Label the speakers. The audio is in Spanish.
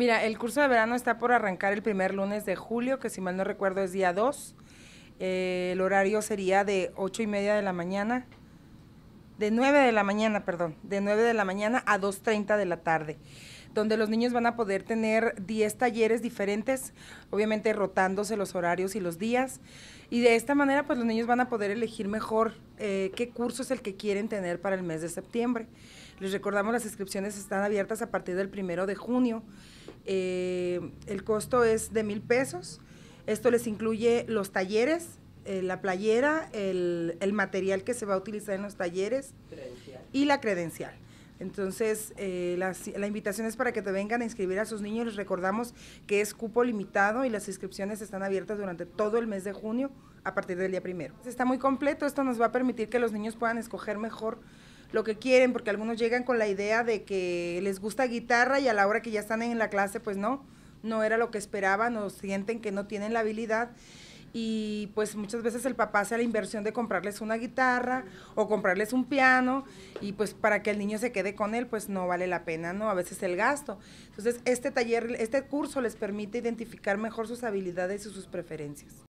Speaker 1: Mira, el curso de verano está por arrancar el primer lunes de julio, que si mal no recuerdo es día 2. Eh, el horario sería de 8 y media de la mañana, de 9 de la mañana, perdón, de 9 de la mañana a 2.30 de la tarde donde los niños van a poder tener 10 talleres diferentes, obviamente rotándose los horarios y los días. Y de esta manera, pues los niños van a poder elegir mejor eh, qué curso es el que quieren tener para el mes de septiembre. Les recordamos, las inscripciones están abiertas a partir del primero de junio. Eh, el costo es de mil pesos. Esto les incluye los talleres, eh, la playera, el, material que se va a utilizar en los talleres y la credencial. Entonces, eh, la invitación es para que te vengan a inscribir a sus niños. Les recordamos que es cupo limitado y las inscripciones están abiertas durante todo el mes de junio a partir del día primero. Está muy completo, esto nos va a permitir que los niños puedan escoger mejor lo que quieren, porque algunos llegan con la idea de que les gusta guitarra y a la hora que ya están en la clase, pues no, no era lo que esperaban o sienten que no tienen la habilidad. Y pues muchas veces el papá hace la inversión de comprarles una guitarra o comprarles un piano y pues para que el niño se quede con él, pues no vale la pena, ¿no? A veces el gasto. Entonces, este taller, este curso les permite identificar mejor sus habilidades y sus preferencias.